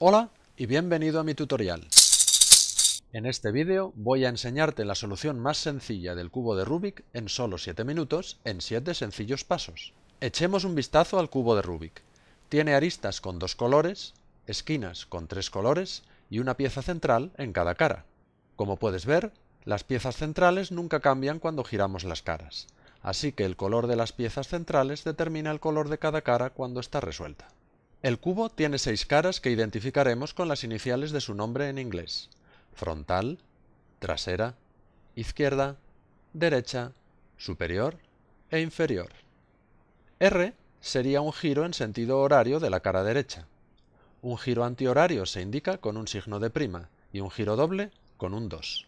Hola y bienvenido a mi tutorial. En este vídeo voy a enseñarte la solución más sencilla del cubo de Rubik en solo 7 minutos en 7 sencillos pasos. Echemos un vistazo al cubo de Rubik. Tiene aristas con dos colores, esquinas con tres colores y una pieza central en cada cara. Como puedes ver, las piezas centrales nunca cambian cuando giramos las caras, así que el color de las piezas centrales determina el color de cada cara cuando está resuelta. El cubo tiene seis caras que identificaremos con las iniciales de su nombre en inglés. Frontal, trasera, izquierda, derecha, superior e inferior. R sería un giro en sentido horario de la cara derecha. Un giro antihorario se indica con un signo de prima y un giro doble con un 2.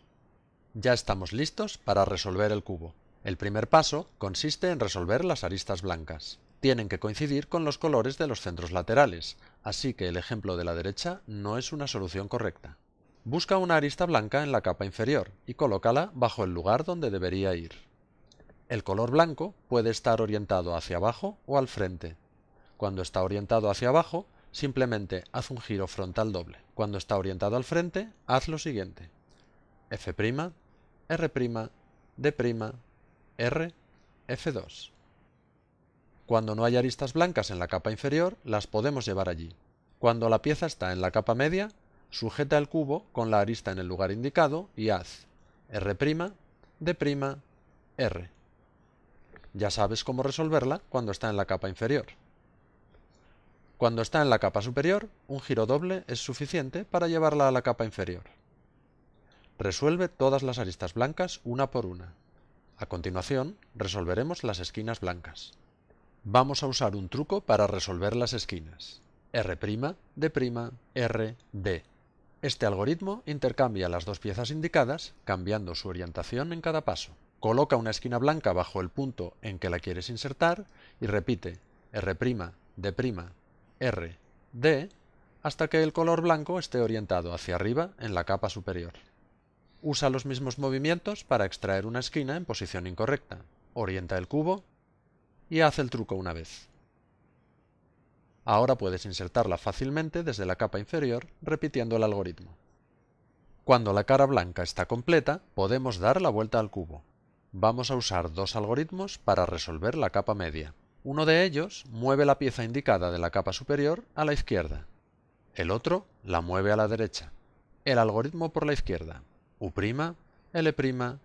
Ya estamos listos para resolver el cubo. El primer paso consiste en resolver las aristas blancas tienen que coincidir con los colores de los centros laterales, así que el ejemplo de la derecha no es una solución correcta. Busca una arista blanca en la capa inferior y colócala bajo el lugar donde debería ir. El color blanco puede estar orientado hacia abajo o al frente. Cuando está orientado hacia abajo, simplemente haz un giro frontal doble. Cuando está orientado al frente, haz lo siguiente. F', R', D', R, F2. Cuando no hay aristas blancas en la capa inferior, las podemos llevar allí. Cuando la pieza está en la capa media, sujeta el cubo con la arista en el lugar indicado y haz R', D', R. Ya sabes cómo resolverla cuando está en la capa inferior. Cuando está en la capa superior, un giro doble es suficiente para llevarla a la capa inferior. Resuelve todas las aristas blancas una por una. A continuación, resolveremos las esquinas blancas. Vamos a usar un truco para resolver las esquinas. R', D', R, D. Este algoritmo intercambia las dos piezas indicadas, cambiando su orientación en cada paso. Coloca una esquina blanca bajo el punto en que la quieres insertar y repite R', D', R, D hasta que el color blanco esté orientado hacia arriba en la capa superior. Usa los mismos movimientos para extraer una esquina en posición incorrecta. Orienta el cubo y haz el truco una vez. Ahora puedes insertarla fácilmente desde la capa inferior repitiendo el algoritmo. Cuando la cara blanca está completa, podemos dar la vuelta al cubo. Vamos a usar dos algoritmos para resolver la capa media. Uno de ellos mueve la pieza indicada de la capa superior a la izquierda. El otro la mueve a la derecha. El algoritmo por la izquierda. U', L',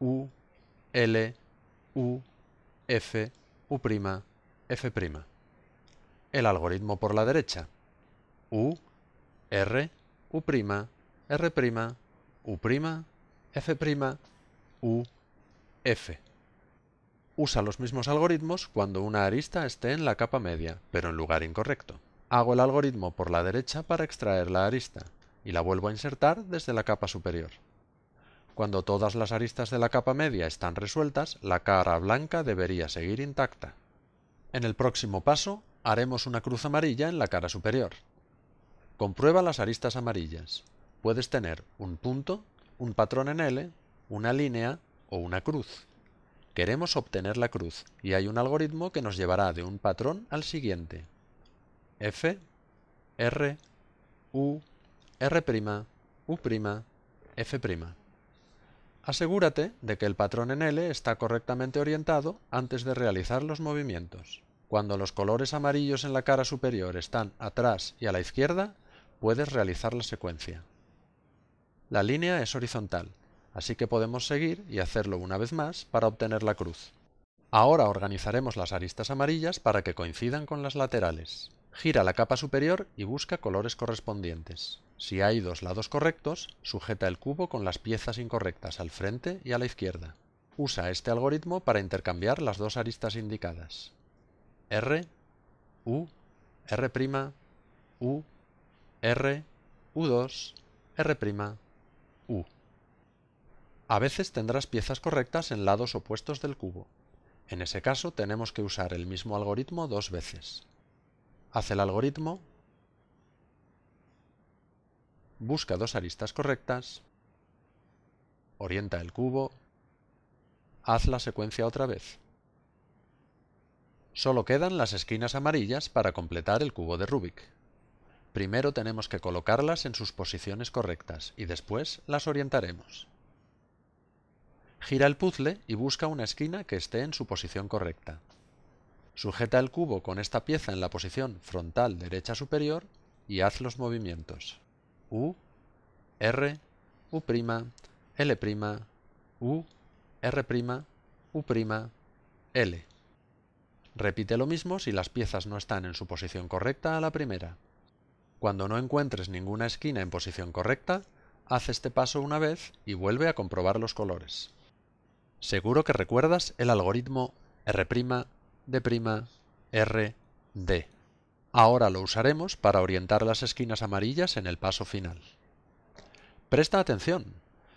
U, L, U, F, U', F'. El algoritmo por la derecha. U, R, U', R', U', F', U, F. Usa los mismos algoritmos cuando una arista esté en la capa media, pero en lugar incorrecto. Hago el algoritmo por la derecha para extraer la arista y la vuelvo a insertar desde la capa superior. Cuando todas las aristas de la capa media están resueltas, la cara blanca debería seguir intacta. En el próximo paso, haremos una cruz amarilla en la cara superior. Comprueba las aristas amarillas. Puedes tener un punto, un patrón en L, una línea o una cruz. Queremos obtener la cruz y hay un algoritmo que nos llevará de un patrón al siguiente. F, R, U, R', U', F'. Asegúrate de que el patrón en L está correctamente orientado antes de realizar los movimientos. Cuando los colores amarillos en la cara superior están atrás y a la izquierda, puedes realizar la secuencia. La línea es horizontal, así que podemos seguir y hacerlo una vez más para obtener la cruz. Ahora organizaremos las aristas amarillas para que coincidan con las laterales. Gira la capa superior y busca colores correspondientes. Si hay dos lados correctos, sujeta el cubo con las piezas incorrectas al frente y a la izquierda. Usa este algoritmo para intercambiar las dos aristas indicadas. R, U, R', U, R, U2, R', U. A veces tendrás piezas correctas en lados opuestos del cubo. En ese caso tenemos que usar el mismo algoritmo dos veces. Haz el algoritmo, busca dos aristas correctas, orienta el cubo, haz la secuencia otra vez. Solo quedan las esquinas amarillas para completar el cubo de Rubik. Primero tenemos que colocarlas en sus posiciones correctas y después las orientaremos. Gira el puzzle y busca una esquina que esté en su posición correcta. Sujeta el cubo con esta pieza en la posición frontal derecha superior y haz los movimientos U, R, U', L', U, R', U', L. Repite lo mismo si las piezas no están en su posición correcta a la primera. Cuando no encuentres ninguna esquina en posición correcta, haz este paso una vez y vuelve a comprobar los colores. Seguro que recuerdas el algoritmo R', de D. Ahora lo usaremos para orientar las esquinas amarillas en el paso final. Presta atención.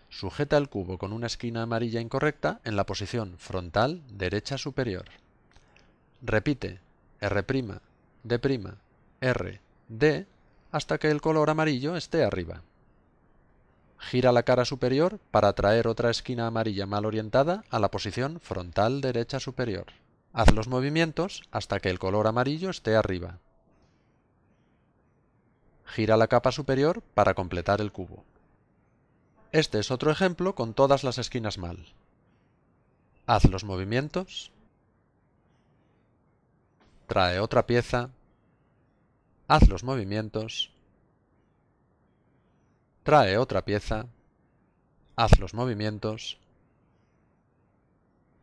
Sujeta el cubo con una esquina amarilla incorrecta en la posición frontal derecha superior. Repite R', D', R, D hasta que el color amarillo esté arriba. Gira la cara superior para traer otra esquina amarilla mal orientada a la posición frontal derecha superior. Haz los movimientos hasta que el color amarillo esté arriba. Gira la capa superior para completar el cubo. Este es otro ejemplo con todas las esquinas mal. Haz los movimientos. Trae otra pieza. Haz los movimientos. Trae otra pieza. Haz los movimientos.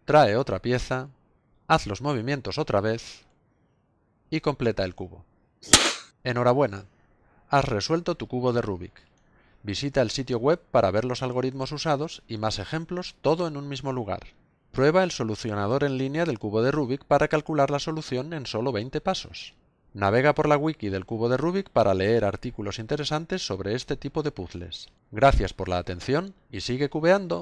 Trae otra pieza. Haz los movimientos otra vez y completa el cubo. Enhorabuena, has resuelto tu cubo de Rubik. Visita el sitio web para ver los algoritmos usados y más ejemplos todo en un mismo lugar. Prueba el solucionador en línea del cubo de Rubik para calcular la solución en solo 20 pasos. Navega por la wiki del cubo de Rubik para leer artículos interesantes sobre este tipo de puzles. Gracias por la atención y sigue cubeando.